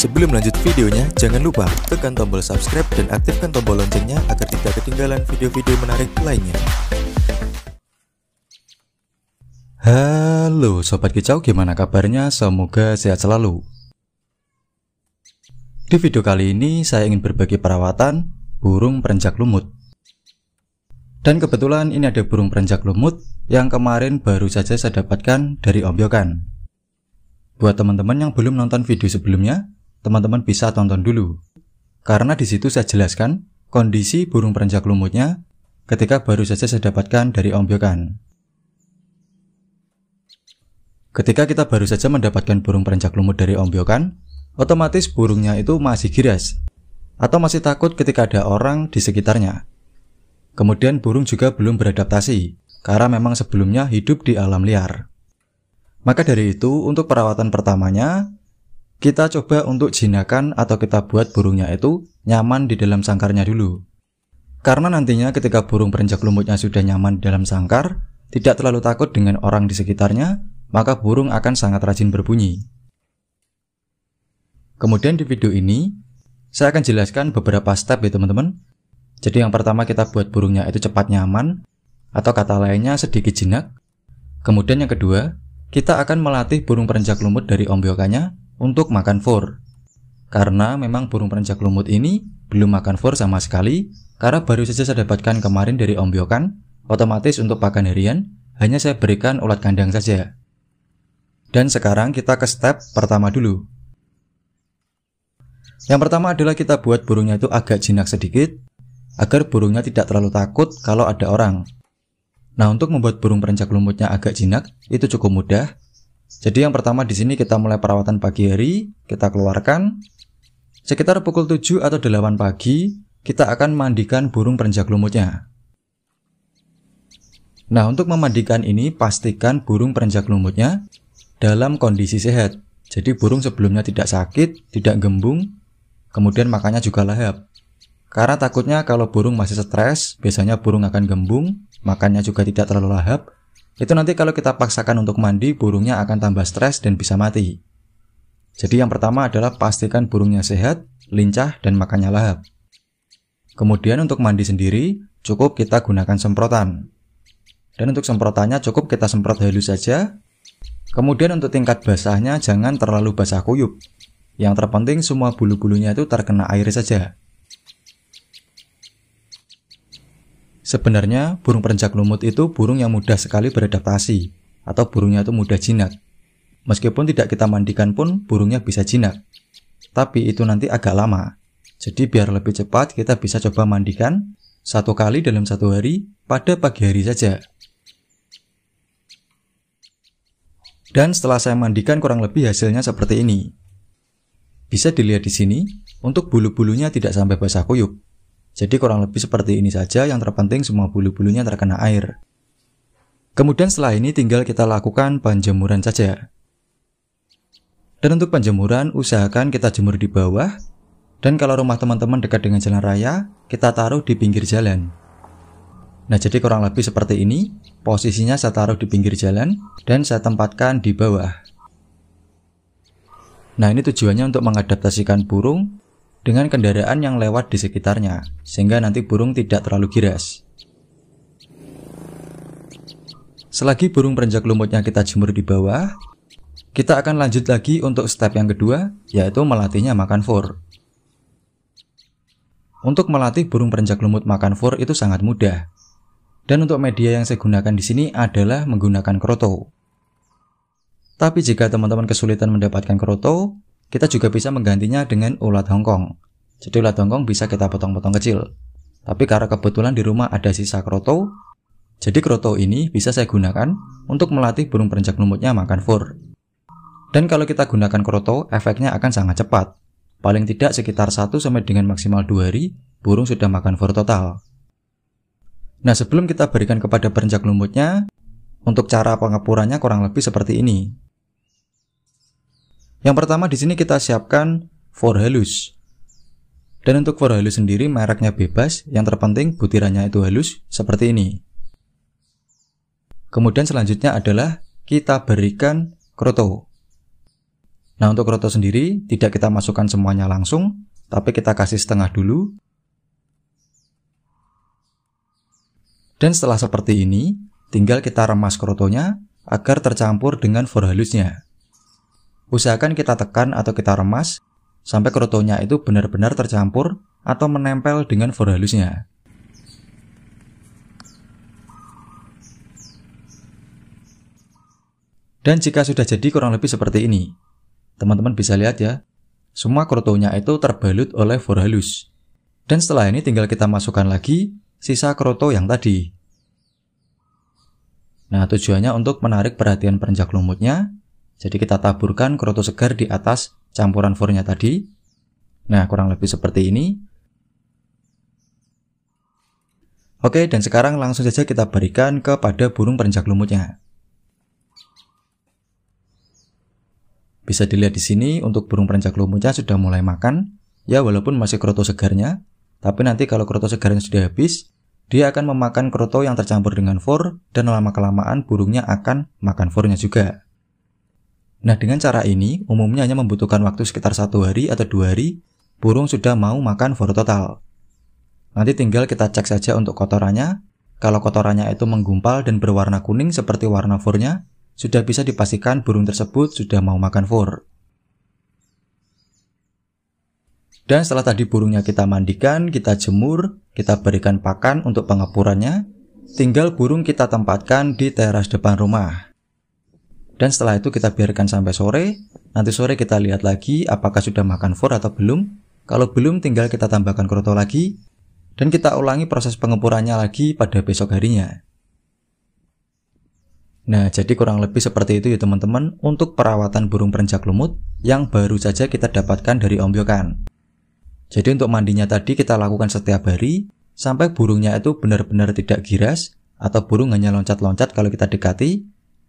Sebelum lanjut videonya, jangan lupa tekan tombol subscribe dan aktifkan tombol loncengnya agar tidak ketinggalan video-video menarik lainnya. Halo Sobat Kicau, gimana kabarnya? Semoga sehat selalu. Di video kali ini saya ingin berbagi perawatan burung perenjak lumut. Dan kebetulan ini ada burung perenjak lumut yang kemarin baru saja saya dapatkan dari Yokan. Buat teman-teman yang belum nonton video sebelumnya, teman-teman bisa tonton dulu. Karena di situ saya jelaskan kondisi burung perenjak lumutnya ketika baru saja saya dapatkan dari ombyokan. Ketika kita baru saja mendapatkan burung perenjak lumut dari ombyokan, otomatis burungnya itu masih giras atau masih takut ketika ada orang di sekitarnya. Kemudian burung juga belum beradaptasi karena memang sebelumnya hidup di alam liar. Maka dari itu, untuk perawatan pertamanya, kita coba untuk jinakan atau kita buat burungnya itu nyaman di dalam sangkarnya dulu. Karena nantinya ketika burung perenjak lumutnya sudah nyaman di dalam sangkar, tidak terlalu takut dengan orang di sekitarnya, maka burung akan sangat rajin berbunyi. Kemudian di video ini, saya akan jelaskan beberapa step ya teman-teman. Jadi yang pertama kita buat burungnya itu cepat nyaman, atau kata lainnya sedikit jinak. Kemudian yang kedua, kita akan melatih burung perenjak lumut dari ombyokannya untuk makan fur. Karena memang burung perenjak lumut ini belum makan fur sama sekali karena baru saja saya dapatkan kemarin dari Om Biokan, otomatis untuk pakan harian hanya saya berikan ulat kandang saja. Dan sekarang kita ke step pertama dulu. Yang pertama adalah kita buat burungnya itu agak jinak sedikit agar burungnya tidak terlalu takut kalau ada orang. Nah, untuk membuat burung perenjak lumutnya agak jinak, itu cukup mudah. Jadi yang pertama di sini kita mulai perawatan pagi hari, kita keluarkan. Sekitar pukul 7 atau 8 pagi, kita akan mandikan burung perenjak lumutnya. Nah, untuk memandikan ini pastikan burung perenjak lumutnya dalam kondisi sehat. Jadi burung sebelumnya tidak sakit, tidak gembung, kemudian makannya juga lahap. Karena takutnya kalau burung masih stres, biasanya burung akan gembung, makannya juga tidak terlalu lahap, itu nanti kalau kita paksakan untuk mandi, burungnya akan tambah stres dan bisa mati. Jadi yang pertama adalah pastikan burungnya sehat, lincah, dan makannya lahap. Kemudian untuk mandi sendiri, cukup kita gunakan semprotan. Dan untuk semprotannya cukup kita semprot halus saja. Kemudian untuk tingkat basahnya jangan terlalu basah kuyup. Yang terpenting semua bulu-bulunya itu terkena air saja. Sebenarnya burung perenjak lumut itu burung yang mudah sekali beradaptasi atau burungnya itu mudah jinak. Meskipun tidak kita mandikan pun burungnya bisa jinak. Tapi itu nanti agak lama. Jadi biar lebih cepat kita bisa coba mandikan satu kali dalam satu hari pada pagi hari saja. Dan setelah saya mandikan kurang lebih hasilnya seperti ini. Bisa dilihat di sini, untuk bulu-bulunya tidak sampai basah kuyup, jadi kurang lebih seperti ini saja, yang terpenting semua bulu-bulunya terkena air. Kemudian setelah ini tinggal kita lakukan penjemuran saja. Dan untuk penjemuran, usahakan kita jemur di bawah, dan kalau rumah teman-teman dekat dengan jalan raya, kita taruh di pinggir jalan. Nah jadi kurang lebih seperti ini, posisinya saya taruh di pinggir jalan, dan saya tempatkan di bawah. Nah ini tujuannya untuk mengadaptasikan burung dengan kendaraan yang lewat di sekitarnya, sehingga nanti burung tidak terlalu giras. Selagi burung perenjak lumutnya kita jemur di bawah, kita akan lanjut lagi untuk step yang kedua, yaitu melatihnya makan fur. Untuk melatih burung perenjak lumut makan fur itu sangat mudah. Dan untuk media yang saya gunakan di sini adalah menggunakan kroto. Tapi jika teman-teman kesulitan mendapatkan kroto, kita juga bisa menggantinya dengan ulat Hongkong. Jadi ulat Hongkong bisa kita potong-potong kecil. Tapi karena kebetulan di rumah ada sisa kroto, jadi kroto ini bisa saya gunakan untuk melatih burung perenjak lumutnya makan fur. Dan kalau kita gunakan kroto, efeknya akan sangat cepat. Paling tidak sekitar 1 sampai dengan maksimal 2 hari, burung sudah makan fur total. Nah, sebelum kita berikan kepada perenjak lumutnya, untuk cara pengapurannya kurang lebih seperti ini. Yang pertama di sini kita siapkan for Dan untuk for sendiri mereknya bebas, yang terpenting butirannya itu halus seperti ini. Kemudian selanjutnya adalah kita berikan kroto. Nah untuk kroto sendiri tidak kita masukkan semuanya langsung, tapi kita kasih setengah dulu. Dan setelah seperti ini, tinggal kita remas krotonya agar tercampur dengan forhalusnya. Usahakan kita tekan atau kita remas sampai kerutonya itu benar-benar tercampur atau menempel dengan for Dan jika sudah jadi kurang lebih seperti ini. Teman-teman bisa lihat ya, semua krotonya itu terbalut oleh for Dan setelah ini tinggal kita masukkan lagi sisa kroto yang tadi. Nah, tujuannya untuk menarik perhatian perenjak lumutnya jadi kita taburkan kroto segar di atas campuran furnya tadi. Nah, kurang lebih seperti ini. Oke, dan sekarang langsung saja kita berikan kepada burung perenjak lumutnya. Bisa dilihat di sini untuk burung perenjak lumutnya sudah mulai makan, ya walaupun masih kroto segarnya, tapi nanti kalau kroto segarnya sudah habis, dia akan memakan kroto yang tercampur dengan fur dan lama-kelamaan burungnya akan makan furnya juga. Nah dengan cara ini, umumnya hanya membutuhkan waktu sekitar satu hari atau dua hari, burung sudah mau makan fur total. Nanti tinggal kita cek saja untuk kotorannya. Kalau kotorannya itu menggumpal dan berwarna kuning seperti warna furnya, sudah bisa dipastikan burung tersebut sudah mau makan fur. Dan setelah tadi burungnya kita mandikan, kita jemur, kita berikan pakan untuk pengapurannya tinggal burung kita tempatkan di teras depan rumah. Dan setelah itu kita biarkan sampai sore. Nanti sore kita lihat lagi apakah sudah makan fur atau belum. Kalau belum tinggal kita tambahkan kroto lagi. Dan kita ulangi proses pengepurannya lagi pada besok harinya. Nah, jadi kurang lebih seperti itu ya teman-teman untuk perawatan burung perenjak lumut yang baru saja kita dapatkan dari Om Yokan. Jadi untuk mandinya tadi kita lakukan setiap hari sampai burungnya itu benar-benar tidak giras atau burung hanya loncat-loncat kalau kita dekati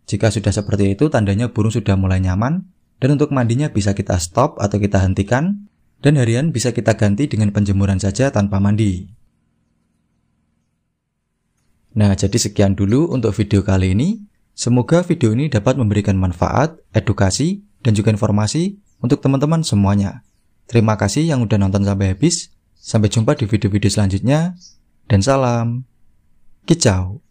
jika sudah seperti itu, tandanya burung sudah mulai nyaman, dan untuk mandinya bisa kita stop atau kita hentikan, dan harian bisa kita ganti dengan penjemuran saja tanpa mandi. Nah, jadi sekian dulu untuk video kali ini. Semoga video ini dapat memberikan manfaat, edukasi, dan juga informasi untuk teman-teman semuanya. Terima kasih yang udah nonton sampai habis. Sampai jumpa di video-video selanjutnya. Dan salam. Kicau.